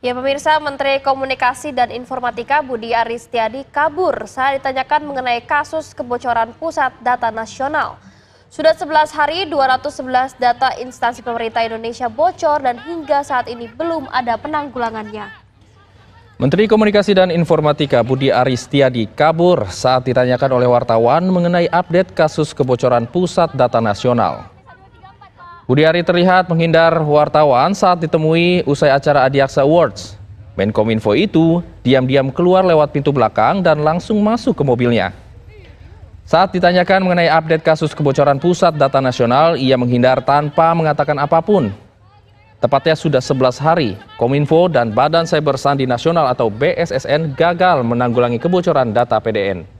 Ya pemirsa, Menteri Komunikasi dan Informatika Budi Aristiadi kabur saat ditanyakan mengenai kasus kebocoran pusat data nasional. Sudah 11 hari 211 data instansi pemerintah Indonesia bocor dan hingga saat ini belum ada penanggulangannya. Menteri Komunikasi dan Informatika Budi Aristiadi kabur saat ditanyakan oleh wartawan mengenai update kasus kebocoran pusat data nasional. Budiari terlihat menghindar wartawan saat ditemui usai acara Adiaksa Awards. Menkominfo itu diam-diam keluar lewat pintu belakang dan langsung masuk ke mobilnya. Saat ditanyakan mengenai update kasus kebocoran pusat data nasional, ia menghindar tanpa mengatakan apapun. Tepatnya sudah 11 hari, Kominfo dan Badan Cyber Sandi Nasional atau BSSN gagal menanggulangi kebocoran data PDN.